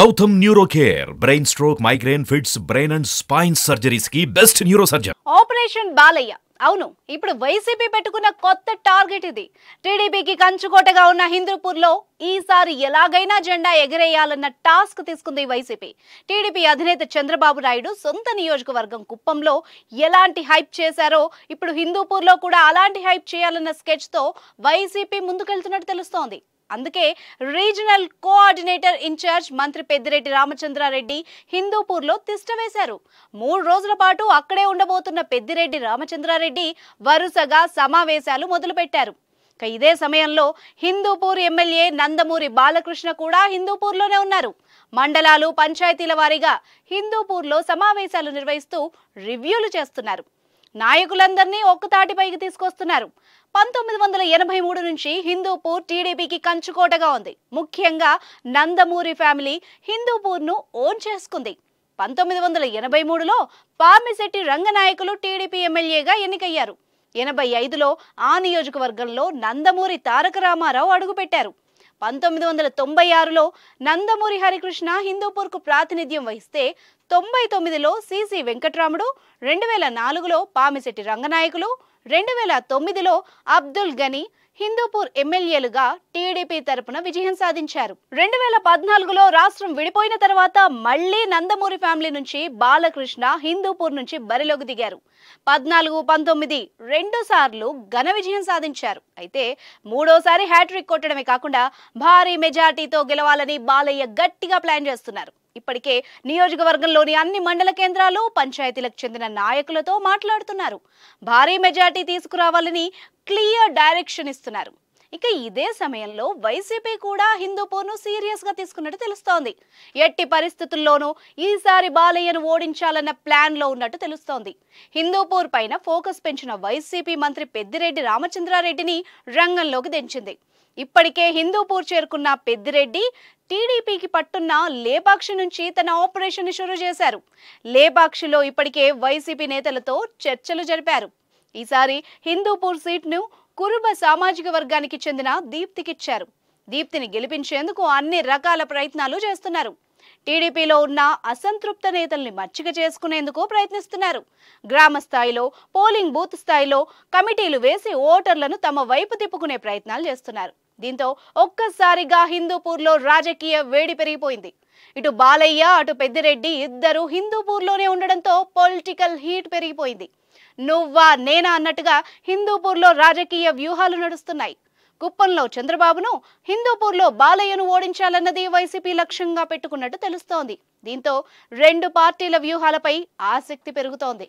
Gautam neuro care brain stroke migraine fits brain and spine surgeries కి best neuro surgeon operation Balayya అవును ఇప్పుడు YCP పెట్టుకున్న కొత్త టార్గెట్ ఇది టీడీపీకి కంచుకోటగా ఉన్న హిందూపూర్లో ఈసారి ఎలాగైనా జెండా ఎగరేయాలన్న టాస్క్ తీసుకుంది వైసీపీ టీడీపీ అధినేత చంద్రబాబు నాయుడు సొంత నియోజకవర్గం కుప్పంలో ఎలాంటి హైప్ చేశారో ఇప్పుడు హిందూపూర్లో కూడా అలాంటి హైప్ చేయాలన్న తో వైసీపీ ముందుకెళ్తున్నట్టు తెలుస్తోంది అందుకే రీజనల్ కోఆర్డినేటర్ ఇన్ఛార్జ్ మంత్రి పెద్దిరెడ్డి రామచంద్రారెడ్డి హిందూపూర్లో తిష్టవేశారు మూడు రోజుల పాటు అక్కడే ఉండబోతున్న పెద్దిరెడ్డి రామచంద్రారెడ్డి వరుసగా సమావేశాలు మొదలుపెట్టారు ఇదే సమయంలో హిందూపూర్ ఎమ్మెల్యే నందమూరి బాలకృష్ణ కూడా హిందూపూర్లోనే ఉన్నారు మండలాలు పంచాయతీల వారీగా హిందూపూర్లో సమావేశాలు నిర్వహిస్తూ రివ్యూలు చేస్తున్నారు నాయకులందరినీ ఒక్కతాటిపైకి తీసుకొస్తున్నారు పంతొమ్మిది వందల ఎనభై మూడు నుంచి హిందూపూర్ టీడీపీకి కంచుకోటగా ఉంది ముఖ్యంగా నందమూరి ఫ్యామిలీ హిందూపూర్ను ఓన్ చేసుకుంది పంతొమ్మిది వందల ఎనభై మూడులో పామిశెట్టి రంగనాయకులు టీడీపీ ఎమ్మెల్యేగా ఎన్నికయ్యారు ఎనభై ఐదులో ఆ నియోజకవర్గంలో నందమూరి తారక రామారావు అడుగుపెట్టారు పంతొమ్మిది వందల తొంభై ఆరులో నందమూరి హరికృష్ణ హిందూపూర్కు ప్రాతినిధ్యం వహిస్తే తొంభై తొమ్మిదిలో సిసి వెంకట్రాముడు రెండు వేల నాలుగులో పామిశెట్టి రంగనాయకులు రెండు వేల తొమ్మిదిలో అబ్దుల్ గనీ హిందూపూర్ ఎమ్మెల్యేలుగా టీడీపీ తరపున విజయం సాధించారు రెండు వేల పద్నాలుగులో రాష్ట్రం విడిపోయిన తర్వాత మళ్లీ నందమూరి ఫ్యామిలీ నుంచి బాలకృష్ణ హిందూపూర్ నుంచి బరిలోకి దిగారు పద్నాలుగు పంతొమ్మిది రెండు సార్లు ఘన విజయం సాధించారు అయితే మూడోసారి హ్యాట్రిక్ కొట్టడమే కాకుండా భారీ మెజార్టీతో గెలవాలని బాలయ్య గట్టిగా ప్లాన్ చేస్తున్నారు ఇప్పటికే నియోజకవర్గంలోని అన్ని మండల కేంద్రాలు పంచాయతీలకు చెందిన నాయకులతో మాట్లాడుతున్నారు భారీ మెజార్టీ తీసుకురావాలని క్లియర్ డైరెక్షన్ ఇస్తున్నారు ఇక ఇదే సమయంలో వైసీపీ కూడా హిందూపూర్ను సీరియస్గా తీసుకున్నట్టు తెలుస్తోంది ఎట్టి పరిస్థితుల్లోనూ ఈసారి బాలయ్యను ఓడించాలన్న ప్లాన్లో ఉన్నట్టు తెలుస్తోంది హిందూపూర్ పైన ఫోకస్ పెంచిన వైసీపీ మంత్రి పెద్దిరెడ్డి రామచంద్రారెడ్డిని రంగంలోకి దించింది ఇప్పటికే హిందూపూర్ చేరుకున్న పెద్దిరెడ్డి టీడీపీకి పట్టున్న లేబాక్షి నుంచి తన ఆపరేషన్ షురూ చేశారు లేబాక్షిలో ఇప్పటికే వైసీపీ నేతలతో చర్చలు జరిపారు ఈసారి హిందూపూర్ సీట్ను కురుబ సామాజిక వర్గానికి చెందిన దీప్తికిచ్చారు దీప్తిని గెలిపించేందుకు అన్ని రకాల ప్రయత్నాలు చేస్తున్నారు టీడీపీలో ఉన్న అసంతృప్త నేతల్ని మచ్చిక చేసుకునేందుకు ప్రయత్నిస్తున్నారు గ్రామ స్థాయిలో పోలింగ్ బూత్ స్థాయిలో కమిటీలు వేసి ఓటర్లను తమ వైపు తిప్పుకునే ప్రయత్నాలు చేస్తున్నారు దీంతో ఒక్కసారిగా హిందూపూర్లో రాజకీయ వేడి పెరిగిపోయింది ఇటు బాలయ్య అటు పెద్దిరెడ్డి ఇద్దరు హిందూపూర్లోనే ఉండడంతో పొలిటికల్ హీట్ పెరిగిపోయింది నువ్వా నేనా అన్నట్టుగా హిందూపూర్లో రాజకీయ వ్యూహాలు నడుస్తున్నాయి కుప్పంలో చంద్రబాబును హిందూపూర్లో బాలయ్యను ఓడించాలన్నది వైసీపీ లక్ష్యంగా పెట్టుకున్నట్టు తెలుస్తోంది దీంతో రెండు పార్టీల వ్యూహాలపై ఆసక్తి పెరుగుతోంది